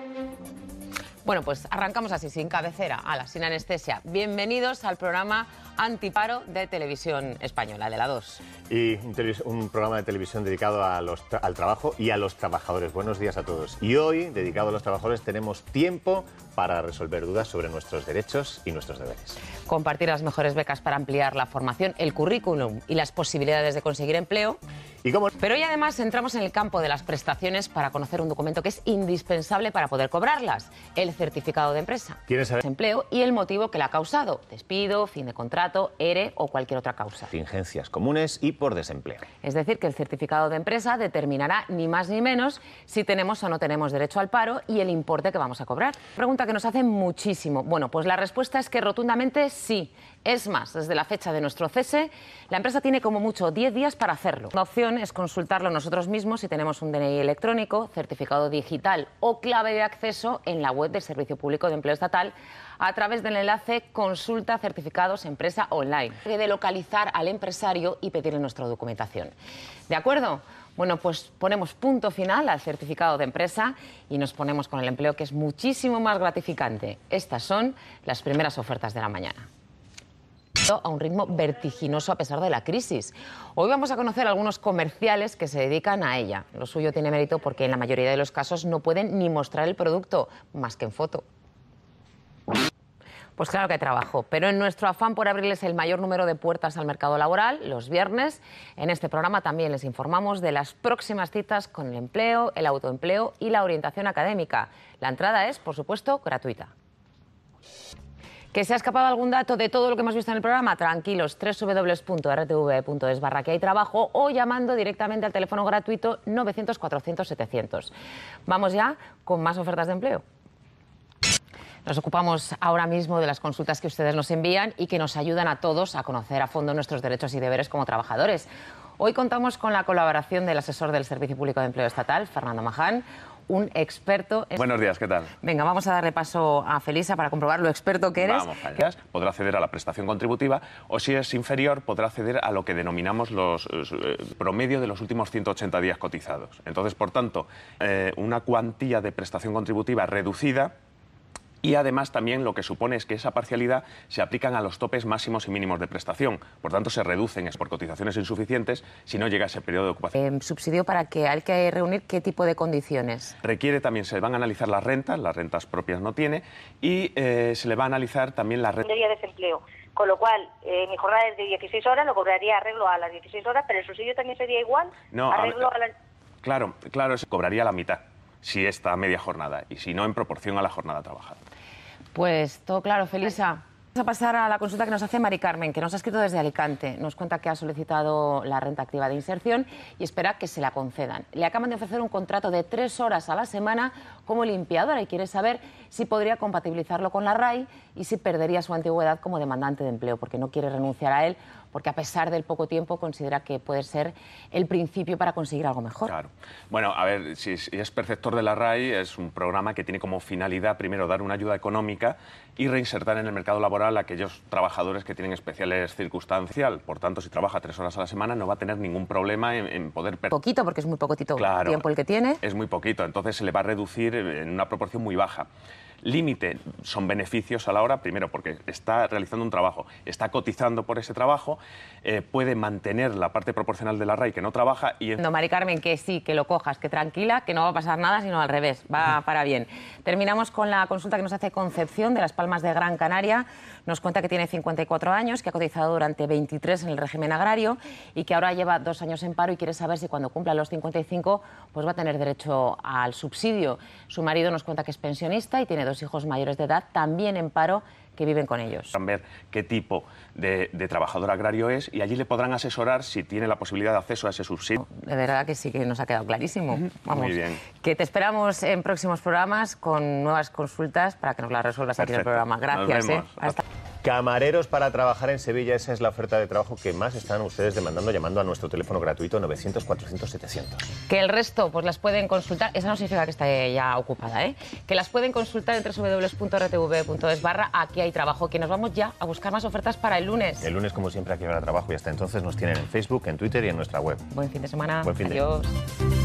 Música Bueno, pues arrancamos así, sin cabecera, a la sin anestesia. Bienvenidos al programa Antiparo de Televisión Española, de la 2. Y un, programa de televisión dedicado a los al trabajo y a los trabajadores. Buenos días a todos. Y hoy, dedicado a los trabajadores, tenemos tiempo para resolver dudas sobre nuestros derechos y nuestros deberes. Compartir las mejores becas para ampliar la formación, el currículum y las posibilidades de conseguir empleo. ¿Y Pero hoy además entramos en el campo de las prestaciones para conocer un documento que es indispensable para poder cobrarlas, el certificado de empresa. ¿Quieres saber? desempleo y el motivo que la ha causado. Despido, fin de contrato, ERE o cualquier otra causa. Fingencias comunes y por desempleo. Es decir, que el certificado de empresa determinará ni más ni menos si tenemos o no tenemos derecho al paro y el importe que vamos a cobrar. Pregunta que nos hace muchísimo. Bueno, pues la respuesta es que rotundamente sí. Es más, desde la fecha de nuestro cese, la empresa tiene como mucho 10 días para hacerlo. Una opción es consultarlo nosotros mismos si tenemos un DNI electrónico, certificado digital o clave de acceso en la web de Servicio Público de Empleo Estatal a través del enlace Consulta Certificados Empresa Online. De localizar al empresario y pedirle nuestra documentación. ¿De acuerdo? Bueno, pues ponemos punto final al certificado de empresa y nos ponemos con el empleo que es muchísimo más gratificante. Estas son las primeras ofertas de la mañana a un ritmo vertiginoso a pesar de la crisis. Hoy vamos a conocer algunos comerciales que se dedican a ella. Lo suyo tiene mérito porque en la mayoría de los casos no pueden ni mostrar el producto más que en foto. Pues claro que hay trabajo, pero en nuestro afán por abrirles el mayor número de puertas al mercado laboral, los viernes, en este programa también les informamos de las próximas citas con el empleo, el autoempleo y la orientación académica. La entrada es, por supuesto, gratuita. ¿Que se ha escapado algún dato de todo lo que hemos visto en el programa? Tranquilos, www.rtv.es barra que hay trabajo o llamando directamente al teléfono gratuito 900 400 700. Vamos ya con más ofertas de empleo. Nos ocupamos ahora mismo de las consultas que ustedes nos envían y que nos ayudan a todos a conocer a fondo nuestros derechos y deberes como trabajadores. Hoy contamos con la colaboración del asesor del Servicio Público de Empleo Estatal, Fernando Maján un experto. Buenos días, ¿qué tal? Venga, vamos a darle paso a Felisa para comprobar lo experto que eres. Vamos, Podrá acceder a la prestación contributiva o si es inferior podrá acceder a lo que denominamos los eh, eh, promedio de los últimos 180 días cotizados. Entonces, por tanto, eh, una cuantía de prestación contributiva reducida y además también lo que supone es que esa parcialidad se aplican a los topes máximos y mínimos de prestación. Por tanto, se reducen por cotizaciones insuficientes si no llega ese periodo de ocupación. Em, ¿Subsidio para que ¿Hay que reunir qué tipo de condiciones? Requiere también, se van a analizar las rentas, las rentas propias no tiene, y eh, se le va a analizar también la renta. De desempleo. Con lo cual, eh, mi jornada de 16 horas, lo cobraría arreglo a las 16 horas, pero el subsidio también sería igual. arreglo a, Claro, claro, se cobraría la mitad si esta media jornada y si no en proporción a la jornada trabajada. Pues todo claro, Felisa. Vamos a pasar a la consulta que nos hace Mari Carmen, que nos ha escrito desde Alicante. Nos cuenta que ha solicitado la renta activa de inserción y espera que se la concedan. Le acaban de ofrecer un contrato de tres horas a la semana como limpiadora y quiere saber si podría compatibilizarlo con la RAI y si perdería su antigüedad como demandante de empleo, porque no quiere renunciar a él porque a pesar del poco tiempo considera que puede ser el principio para conseguir algo mejor. Claro. Bueno, a ver, si es perceptor de la RAI, es un programa que tiene como finalidad primero dar una ayuda económica y reinsertar en el mercado laboral a aquellos trabajadores que tienen especiales circunstancial. Por tanto, si trabaja tres horas a la semana, no va a tener ningún problema en, poder... Poquito, porque es muy poquitito el tiempo el que tiene. Es muy poquito, entonces se le va a reducir en una proporción muy baja límite son beneficios a la hora, primero porque está realizando un trabajo, está cotizando por ese trabajo, eh, puede mantener la parte proporcional de la RAI que no trabaja y... No, Mari Carmen, que sí, que lo cojas, que tranquila, que no va a pasar nada, sino al revés, va para bien. Terminamos con la consulta que nos hace Concepción de Las Palmas de Gran Canaria. Nos cuenta que tiene 54 años, que ha cotizado durante 23 en el régimen agrario y que ahora lleva dos años en paro y quiere saber si cuando cumpla los 55 pues va a tener derecho al subsidio. Su marido nos cuenta que es pensionista y tiene dos hijos mayores de edad, también en paro, que viven con ellos. a Ver qué tipo de, trabajador agrario es y allí le podrán asesorar si tiene la posibilidad de acceso a ese subsidio. De verdad que sí que nos ha quedado clarísimo. Vamos, Muy bien. Que te esperamos en próximos programas con nuevas consultas para que nos las resuelvas aquí en el programa. Gracias. ¿eh? Hasta Camareros para trabajar en Sevilla, esa es la oferta de trabajo que más están ustedes demandando llamando a nuestro teléfono gratuito 900 400 700. Que el resto pues las pueden consultar, esa no significa que esté ya ocupada, ¿eh? Que las pueden consultar en www.rtv.es barra aquí hay trabajo, que nos vamos ya a buscar más ofertas para el lunes. El lunes como siempre aquí habrá trabajo y hasta entonces nos tienen en Facebook, en Twitter y en nuestra web. Buen fin de semana. Buen fin de semana.